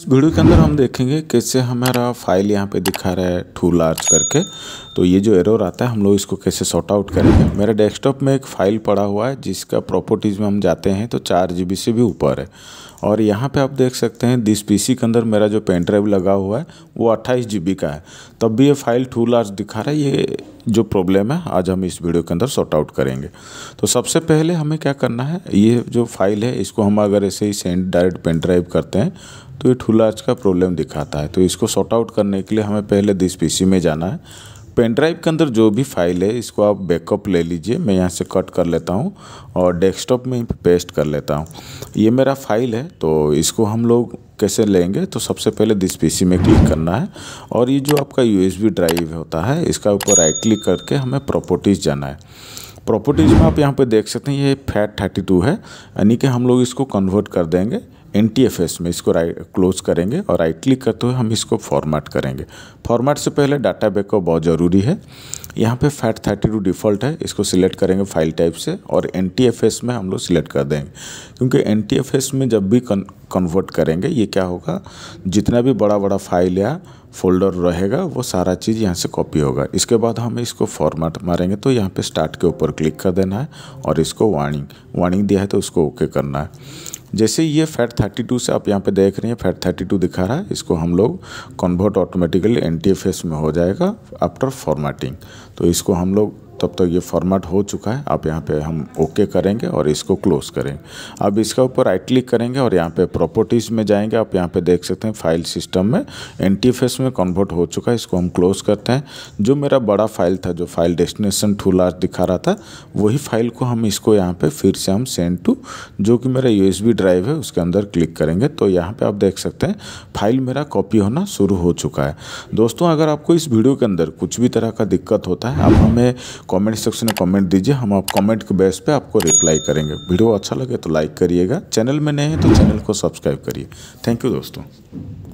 इस वीडियो के अंदर हम देखेंगे कैसे हमारा फाइल यहाँ पे दिखा रहा है टू लार्ज करके तो ये जो एरर आता है हम लोग इसको कैसे सॉर्ट आउट करेंगे मेरे डेस्कटॉप में एक फ़ाइल पड़ा हुआ है जिसका प्रॉपर्टीज़ में हम जाते हैं तो चार जी से भी ऊपर है और यहाँ पे आप देख सकते हैं दिस पीसी के अंदर मेरा जो पेन ड्राइव लगा हुआ है वो अट्ठाईस जी का है तब भी ये फाइल टू लार्ज दिखा रहा है ये जो प्रॉब्लम है आज हम इस वीडियो के अंदर सॉर्ट आउट करेंगे तो सबसे पहले हमें क्या करना है ये जो फाइल है इसको हम अगर ऐसे ही सेंड डायरेक्ट पेन ड्राइव करते हैं तो ये टू लार्ज का प्रॉब्लम दिखाता है तो इसको सॉर्ट आउट करने के लिए हमें पहले दिस पी में जाना है पेन ड्राइव के अंदर जो भी फाइल है इसको आप बैकअप ले लीजिए मैं यहाँ से कट कर लेता हूँ और डेस्कटॉप में पेस्ट कर लेता हूँ ये मेरा फाइल है तो इसको हम लोग कैसे लेंगे तो सबसे पहले दिस पीसी में क्लिक करना है और ये जो आपका यूएसबी ड्राइव होता है इसका ऊपर राइट क्लिक करके हमें प्रॉपर्टीज़ जाना है प्रॉपर्टीज़ में आप यहाँ पर देख सकते हैं ये फैट थर्टी टू है यानी कि हम लोग इसको कन्वर्ट कर देंगे एन टी एफ एस में इसको राइट क्लोज करेंगे और राइट क्लिक करते हुए हम इसको फॉर्मेट करेंगे फॉर्मेट से पहले डाटा बैकअप बहुत ज़रूरी है यहाँ पे फैट थर्टी टू डिफ़ॉल्ट है इसको सिलेक्ट करेंगे फाइल टाइप से और एन टी एफ एस में हम लोग सिलेक्ट कर देंगे क्योंकि एन टी एफ एस में जब भी कन्वर्ट करेंगे ये क्या होगा जितना भी बड़ा बड़ा फाइल या फोल्डर रहेगा वो सारा चीज़ यहाँ से कॉपी होगा इसके बाद हम इसको फॉर्मेट मारेंगे तो यहाँ पे स्टार्ट के ऊपर क्लिक कर देना है और इसको वार्निंग वार्निंग दिया है तो उसको ओके करना है जैसे ये फैट थर्टी टू से आप यहाँ पे देख रहे हैं फैट थर्टी टू दिखा रहा है इसको हम लोग कन्वर्ट ऑटोमेटिकली एन में हो जाएगा आफ्टर फॉर्मेटिंग तो इसको हम लोग तब तक तो ये फॉर्मेट हो चुका है आप यहाँ पे हम ओके करेंगे और इसको क्लोज करेंगे अब इसके ऊपर राइट क्लिक करेंगे और यहाँ पे प्रॉपर्टीज़ में जाएंगे आप यहाँ पे देख सकते हैं फाइल सिस्टम में एंटीफेस में कन्वर्ट हो चुका है इसको हम क्लोज करते हैं जो मेरा बड़ा फाइल था जो फाइल डेस्टिनेशन टू लार्ज दिखा रहा था वही फाइल को हम इसको यहाँ पर फिर से हम सेंड टू जो कि मेरा यू ड्राइव है उसके अंदर क्लिक करेंगे तो यहाँ पर आप देख सकते हैं फाइल मेरा कॉपी होना शुरू हो चुका है दोस्तों अगर आपको इस वीडियो के अंदर कुछ भी तरह का दिक्कत होता है आप हमें कमेंट सेक्शन में कमेंट दीजिए हम आप कमेंट के बेस पे आपको रिप्लाई करेंगे वीडियो अच्छा लगे तो लाइक करिएगा चैनल में नए हैं तो चैनल को सब्सक्राइब करिए थैंक यू दोस्तों